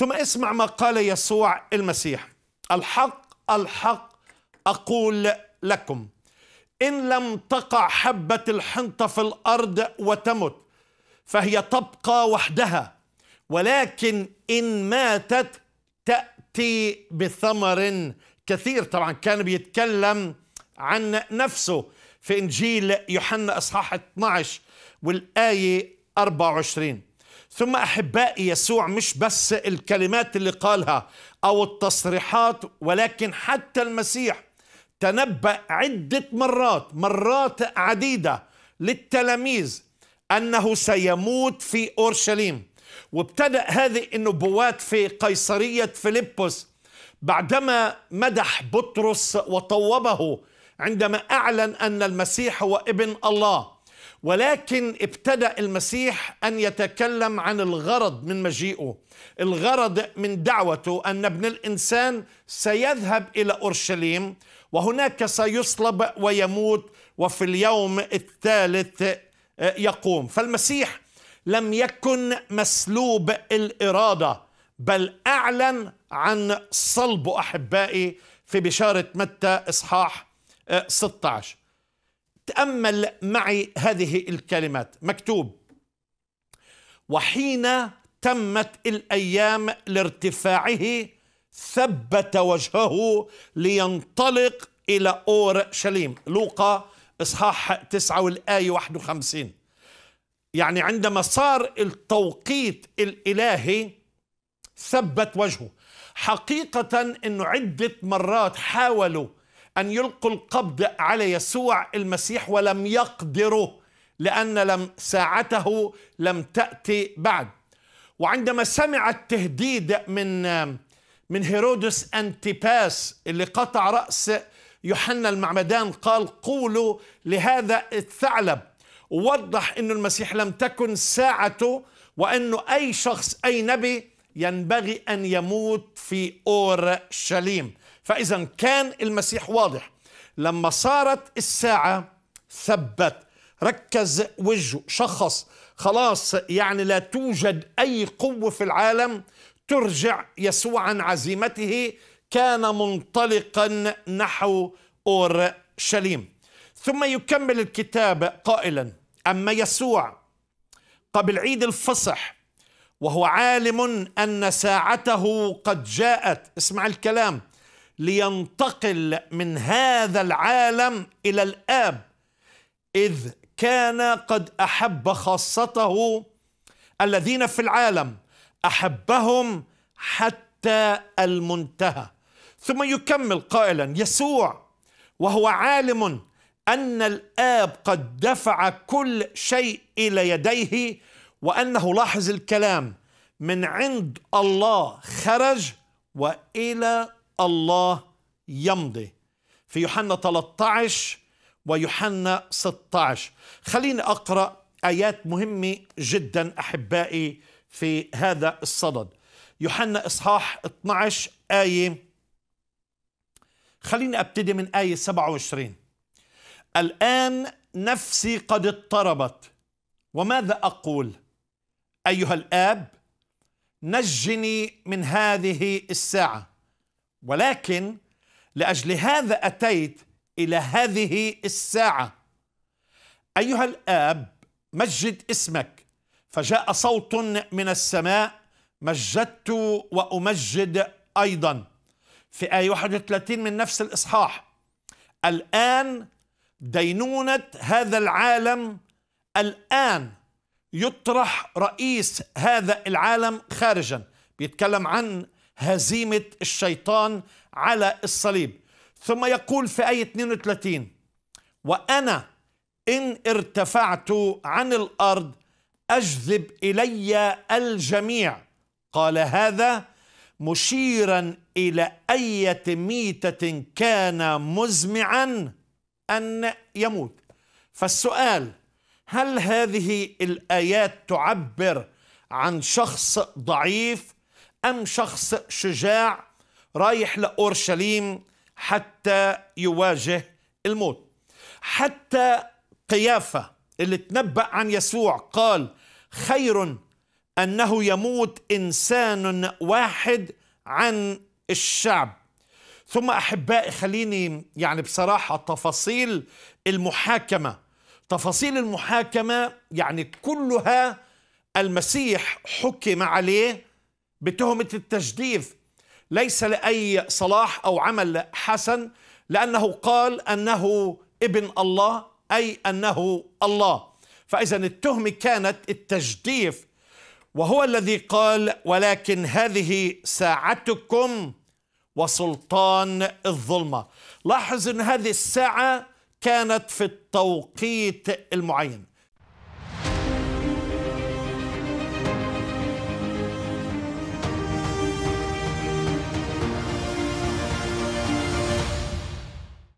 ثم اسمع ما قال يسوع المسيح الحق الحق أقول لكم إن لم تقع حبة الحنطة في الأرض وتمت فهي تبقى وحدها ولكن إن ماتت تأتي بثمر كثير طبعا كان بيتكلم عن نفسه في إنجيل يوحنا إصحاح 12 والآية 24 ثم احبائي يسوع مش بس الكلمات اللي قالها او التصريحات ولكن حتى المسيح تنبأ عدة مرات مرات عديدة للتلاميذ أنه سيموت في أورشليم وابتدأ هذه النبوات في قيصرية فيلبس بعدما مدح بطرس وطوبه عندما أعلن أن المسيح هو ابن الله ولكن ابتدأ المسيح أن يتكلم عن الغرض من مجيئه الغرض من دعوته أن ابن الإنسان سيذهب إلى أورشليم وهناك سيصلب ويموت وفي اليوم الثالث آه، يقوم فالمسيح لم يكن مسلوب الإرادة بل أعلن عن صلبه أحبائي في بشارة متى إصحاح 16 آه، تأمل معي هذه الكلمات مكتوب وحين تمت الأيام لارتفاعه ثبت وجهه لينطلق إلى أورشليم لوقا إصحاح تسعة والآية 51 يعني عندما صار التوقيت الإلهي ثبت وجهه حقيقة أنه عدة مرات حاولوا أن يلقوا القبض على يسوع المسيح ولم يقدروا لأن لم ساعته لم تأتي بعد وعندما سمع التهديد من من هيرودس أنتيباس اللي قطع رأس يوحنا المعمدان قال قولوا لهذا الثعلب ووضح أن المسيح لم تكن ساعته وأنه أي شخص أي نبي ينبغي أن يموت في أورشليم فإذا كان المسيح واضح لما صارت الساعة ثبت ركز وجهه شخص خلاص يعني لا توجد أي قوة في العالم ترجع يسوع عن عزيمته كان منطلقا نحو أورشليم ثم يكمل الكتاب قائلا أما يسوع قبل عيد الفصح وهو عالم أن ساعته قد جاءت اسمع الكلام لينتقل من هذا العالم الى الاب اذ كان قد احب خاصته الذين في العالم احبهم حتى المنتهى ثم يكمل قائلا يسوع وهو عالم ان الاب قد دفع كل شيء الى يديه وانه لاحظ الكلام من عند الله خرج والى الله يمضي في يوحنا 13 ويوحنا 16 خليني أقرأ آيات مهمة جدا أحبائي في هذا الصدد يوحنا إصحاح 12 آية خليني أبتدي من آية 27 الآن نفسي قد اضطربت وماذا أقول أيها الآب نجني من هذه الساعة ولكن لاجل هذا اتيت الى هذه الساعه ايها الاب مجد اسمك فجاء صوت من السماء مجدت وامجد ايضا في ايه 31 من نفس الاصحاح الان دينونه هذا العالم الان يطرح رئيس هذا العالم خارجا بيتكلم عن هزيمة الشيطان على الصليب ثم يقول في آية 32 وأنا إن ارتفعت عن الأرض أجذب إلي الجميع قال هذا مشيرا إلى أية ميتة كان مزمعا أن يموت فالسؤال هل هذه الآيات تعبر عن شخص ضعيف أم شخص شجاع رايح لأورشليم حتى يواجه الموت حتى قيافة اللي تنبأ عن يسوع قال خير أنه يموت إنسان واحد عن الشعب ثم أحبائي خليني يعني بصراحة تفاصيل المحاكمة تفاصيل المحاكمة يعني كلها المسيح حكم عليه بتهمة التجديف ليس لأي صلاح أو عمل حسن لأنه قال أنه ابن الله أي أنه الله فإذا التهمة كانت التجديف وهو الذي قال ولكن هذه ساعتكم وسلطان الظلمة لاحظ أن هذه الساعة كانت في التوقيت المعين